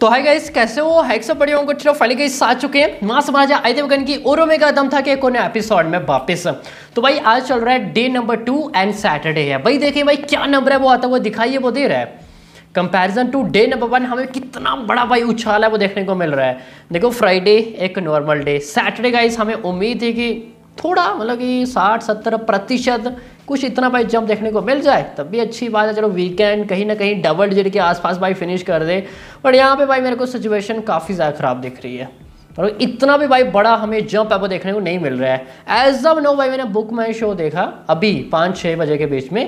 तो hi guys कैसे हो हैक्सो पड़ी होंगे चलो फाइनली गाइस आ चुके हैं मां आई देवगन की और का दम था कि एक कोने एपिसोड में वापस तो भाई आज चल रहा है day number two and Saturday है भाई देखिए भाई क्या नंबर है वो आता है वो दिखाइए वो दे रहा है comparison to day number one हमें कितना बड़ा भाई उछाल है वो देखने को मिल रहा है देखो फ्राइडे एक नॉर्मल डे सैटरडे गाइस हमें उम्मीद है कि थोड़ा मतलब कि साठ सत्तर प्रतिशत कुछ इतना भाई जंप देखने को मिल जाए तब भी अच्छी बात है चलो वीकेंड कहीं ना कहीं डबल डिजिट के आसपास भाई फिनिश कर दे बट यहाँ पे भाई मेरे को सिचुएशन काफ़ी ज़्यादा ख़राब दिख रही है और इतना भी भाई बड़ा हमें जंप आपको देखने को नहीं मिल रहा है एज अब नो भाई मैंने बुक माई शो देखा अभी पाँच छः बजे के बीच में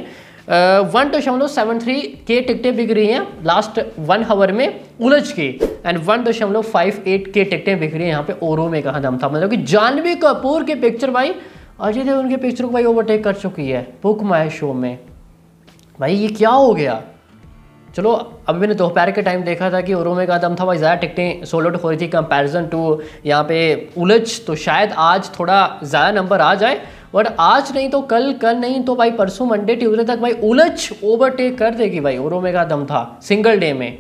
वन दशमलव सेवन थ्री के टिकटें बिक रही हैं लास्ट वन हावर में उलझ के एंड वन दशमलव फाइव एट के टिकटें बिक रही हैं यहाँ पे ओरो में कहा दम था मतलब कि जानवी कपूर के पिक्चर भाई अजय देव उनके पिक्चर को भाई ओवरटेक कर चुकी है बुक माय शो में भाई ये क्या हो गया चलो अब मैंने दोपहर के टाइम देखा था कि ओरो में का दम था भाई ज़्यादा टिकटें सोलोट हो रही थी कंपैरिजन टू यहाँ पे उलझ तो शायद आज थोड़ा ज़्यादा नंबर आ जाए बट आज नहीं तो कल कल नहीं तो भाई परसों मंडे ट्यूजडे तक भाई उलझ ओवरटेक कर देगी भाई ओरोमे का दम था सिंगल डे में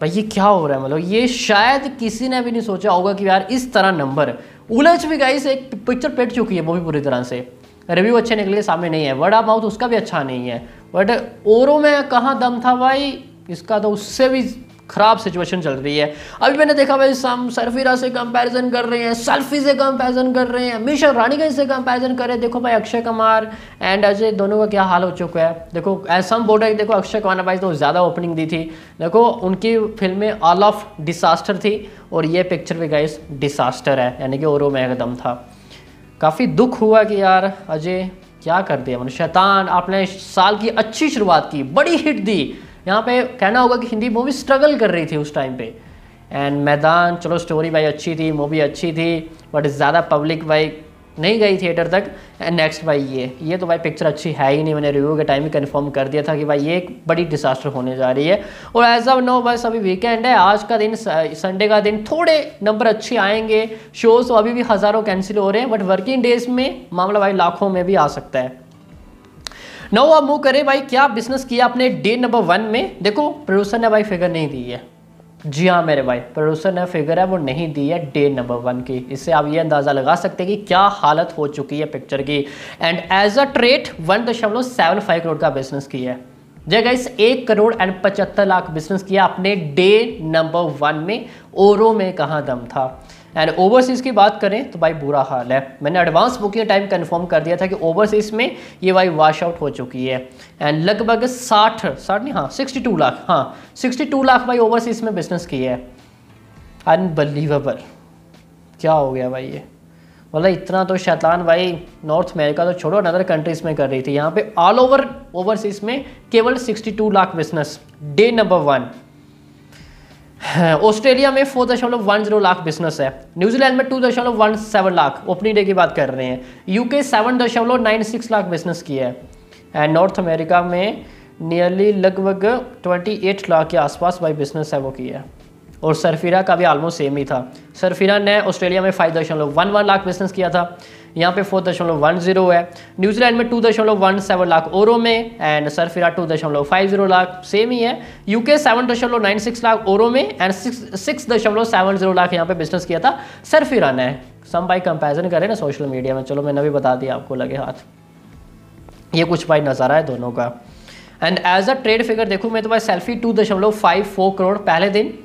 भाई ये क्या हो रहा है मतलब ये शायद किसी ने भी नहीं सोचा होगा कि यार इस तरह नंबर उलझ भी गाइस एक पिक्चर पेट चुकी है वो भी पूरी तरह से रिव्यू अच्छे निकले सामने नहीं है वर्ड माउथ उसका भी अच्छा नहीं है बट ओरो में कहाँ दम था भाई इसका तो उससे भी ख़राब सिचुएशन चल रही है अभी मैंने देखा भाई हम सरफिरा से कंपैरिजन कर रहे हैं सेल्फी से कंपैरिजन कर रहे हैं मिशन रानीगंज से कंपैरिजन कर रहे हैं देखो भाई अक्षय कुमार एंड अजय दोनों का क्या हाल हो चुका है देखो ऐसा बोल रहे देखो अक्षय कुमार ने भाई तो ज़्यादा ओपनिंग दी थी देखो उनकी फिल्में ऑल ऑफ डिसास्टर थी और ये पिक्चर भी गाइस डिसास्टर है यानी कि और में एकदम था काफ़ी दुख हुआ कि यार अजय क्या कर दिया मनुष्य मतलब शैतान आपने साल की अच्छी शुरुआत की बड़ी हिट दी यहाँ पे कहना होगा कि हिंदी मूवी स्ट्रगल कर रही थी उस टाइम पे एंड मैदान चलो स्टोरी भाई अच्छी थी मूवी अच्छी थी बट ज़्यादा पब्लिक भाई नहीं गई थिएटर तक एंड नेक्स्ट भाई ये ये तो भाई पिक्चर अच्छी है ही नहीं मैंने रिव्यू के टाइम ही कन्फर्म कर दिया था कि भाई ये एक बड़ी डिसास्टर होने जा रही है और एज अ नो बस अभी वीकेंड है आज का दिन संडे का दिन थोड़े नंबर अच्छे आएंगे शोज़ तो अभी भी हज़ारों कैंसिल हो रहे हैं बट वर्किंग डेज में मामला भाई लाखों में भी आ सकता है नौ अब मूव करें भाई क्या बिजनेस किया आपने डे नंबर वन में देखो प्रोड्यूसर ने भाई फिगर नहीं दी है जी हाँ मेरे भाई प्रोड्यूसर ने फिगर है वो नहीं दी है डे नंबर वन की इससे आप ये अंदाज़ा लगा सकते हैं कि क्या हालत हो चुकी है पिक्चर की and as a trade one दशमलव सेवन फाइव करोड़ का बिजनेस किया है जगह इस एक करोड़ एंड पचहत्तर लाख बिजनेस किया अपने डे नंबर वन में ओरो में कहाँ दम था एंड ओवरसीज़ की बात करें तो भाई बुरा हाल है मैंने एडवांस बुकिंग टाइम कन्फर्म कर दिया था कि ओवरसीज़ में ये भाई वाश आउट हो चुकी है एंड लगभग साठ साठ नहीं हाँ सिक्सटी टू लाख हाँ सिक्सटी टू लाख भाई ओवरसीज़ में बिजनेस की है अनबिलीवेबल क्या हो गया भाई ये मतलब इतना तो शैतान भाई नॉर्थ अमेरिका तो छोड़ो अनदर कंट्रीज़ में कर रही थी यहाँ पे ऑल ओवर ओवरसीज़ में केवल 62 lakh business day number one Australia में फोर दशमलव वन जीरो लाख बिजनेस है न्यूजीलैंड में टू दशमलव one seven lakh opening day की बात कर रहे हैं यूके सेवन दशमलव नाइन सिक्स लाख बिजनेस की है एंड नॉर्थ अमेरिका में नियरली लगभग ट्वेंटी एट लाख के आसपास बाई बिजनेस है वो की है और सरफिरा का भी आलमोस्ट सेम ही था सरफिरा ने ऑस्ट्रेलिया में फाइव दशमलव वन वन लाख बिजनेस किया था यहाँ पे फोर दशमलव वन जीरो है न्यूजीलैंड में टू दशमलव वन सेवन लाख ओरो में एंड सरफिरा टू दशमलव फाइव जीरो लाख सेम ही है यूके सेवन दशमलव नाइन सिक्स लाख ओरो में एंड सिक्स दशमलव सेवन जीरो लाख यहाँ पे बिजनेस किया था सरफिरा ने सम बाई कंपेरिजन करें ना सोशल मीडिया में चलो मैंने भी बता दिया आपको लगे हाथ ये कुछ भाई नज़ारा है दोनों का and as a trade figure देखूँ मैं तो भाई सेल्फी टू दशमलव फाइव फोर करोड़ पहले दिन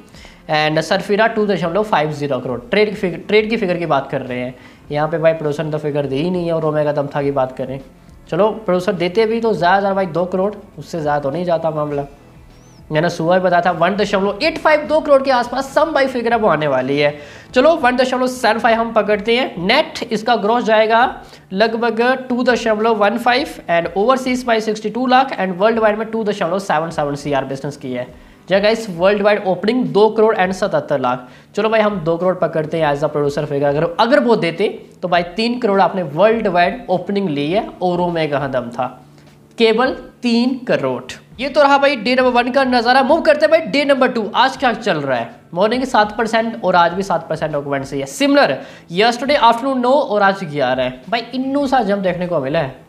एंड सरफिरा टू दशमलव फाइव जीरो करोड़ ट्रेड की फिगर ट्रेड की फिगर की बात कर रहे हैं यहाँ पे भाई प्रोडक्शन तो फिगर दे ही नहीं है और ओमेगा दमथा की बात करें चलो प्रोडक्शन देते भी तो ज़्यादा ज़्यादा भाई दो करोड़ उससे ज़्यादा तो नहीं जाता मामला मैंने सुबह ही बताया था वन दशमलव एट फाइव दो करोड़ के आसपास सम बाई फिगर अब आने वाली है चलो वन दशमलव सेवन फाइव हम पकड़ते हैं नेट इसका ग्रोथ जाएगा लगभग टू दशमलव one five and overseas by sixty two lakh and world wide में टू दशमलव seven seven C R business की है जगह इस वर्ल्ड वाइड ओपनिंग दो करोड़ एंड सतहत्तर लाख चलो भाई हम दो करोड़ पकड़ते हैं एज अ प्रोड्यूसर फिगर अगर अगर वो देते तो भाई तीन करोड़ आपने वर्ल्ड वाइड ओपनिंग ली है और में दम था केवल तीन करोड़ ये तो रहा भाई डे नंबर वन का नज़ारा मूव करते भाई डे नंबर टू आज क्या चल रहा है मॉर्निंग सात परसेंट और आज भी सात परसेंट ऑक्यूमेंट सही है सिमिलर यस्टरडे आफ्टरनून नो और आज ग्यारह भाई इन्नू सा जम देखने को मिला है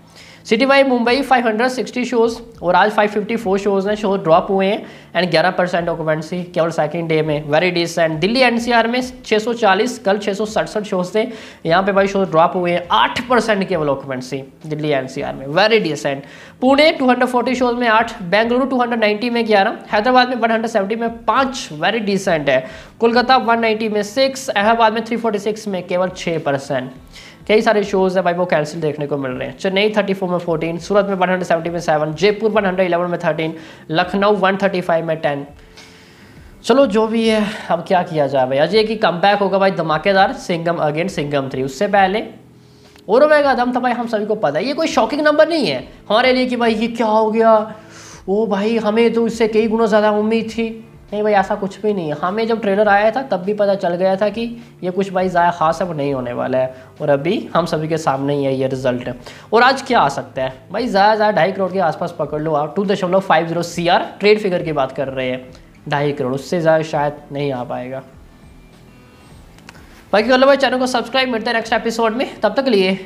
सिटी वाइज मुंबई 560 शोज़ और आज 554 शोज़ हैं शो ड्रॉप हुए हैं एंड 11 परसेंट ऑक्यूपेंसी केवल सेकंड डे में वेरी डिसेंट दिल्ली एनसीआर में 640 कल छः शोज़ थे यहाँ पे भाई शो ड्रॉप हुए हैं 8 परसेंट केवल ऑक्यूपेंसी दिल्ली एनसीआर में वेरी डिसेंट पुणे 240 शोज़ में आठ बेंगलुरु 290 में ग्यारह हैदराबाद में 170 में पांच वेरी डिसेंट है कोलकाता 190 में सिक्स अहमदाबाद में 346 में केवल छह परसेंट कई सारे शोज़ हैं भाई वो कैंसिल देखने को मिल रहे हैं चेन्नई थर्टी फोर में फोर्टीन सूरत में वन हंड्रेड सेवेंटी में seven Jaipur one hundred eleven में thirteen Lucknow one thirty five में टेन चलो जो भी है अब क्या किया जाए भाई अजय की कम बैक होगा भाई धमाकेदार सिंगम अगेन सिंगम थ्री उससे पहले और का दम था भाई हम सभी को पता है ये कोई शॉकिंग नंबर नहीं है हमारे लिए कि भाई ये क्या हो गया ओ भाई हमें तो इससे कई गुना ज़्यादा उम्मीद थी नहीं भाई ऐसा कुछ भी नहीं है हमें जब ट्रेलर आया था तब भी पता चल गया था कि ये कुछ भाई ज़्यादा खास अब नहीं होने वाला है और अभी हम सभी के सामने ही है ये रिजल्ट और आज क्या आ सकता है भाई ज़्यादा ज़्यादा ढाई करोड़ के आसपास पकड़ लो आप टू दशमलव five zero C R trade figure की बात कर रहे हैं ढाई करोड़ उससे ज़्यादा शायद नहीं आ पाएगा बाकी कर लो भाई चैनल को सब्सक्राइब मिलते हैं नेक्स्ट एपिसोड में तब तक लिए